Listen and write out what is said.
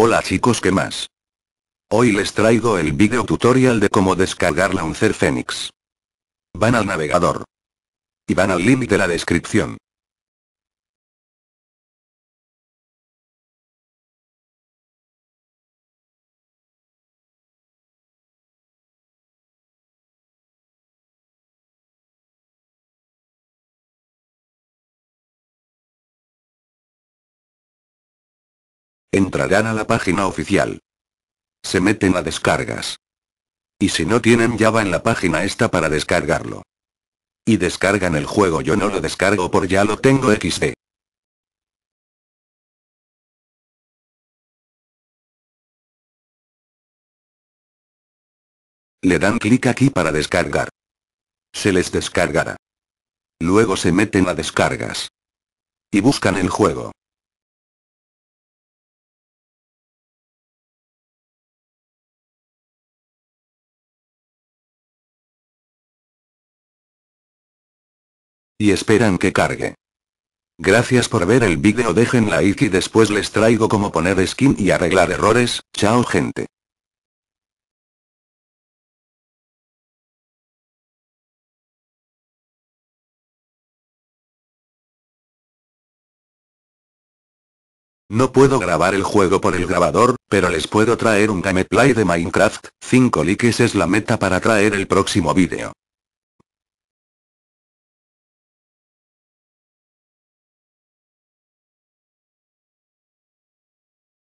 Hola chicos que más? Hoy les traigo el video tutorial de cómo descargar Launcher Fénix. Van al navegador. Y van al link de la descripción. entrarán a la página oficial. Se meten a descargas. Y si no tienen Java en la página está para descargarlo. Y descargan el juego yo no lo descargo por ya lo tengo XD. Le dan clic aquí para descargar. Se les descargará. Luego se meten a descargas. Y buscan el juego. Y esperan que cargue. Gracias por ver el vídeo dejen like y después les traigo cómo poner skin y arreglar errores, chao gente. No puedo grabar el juego por el grabador, pero les puedo traer un gameplay de Minecraft, 5 likes es la meta para traer el próximo vídeo.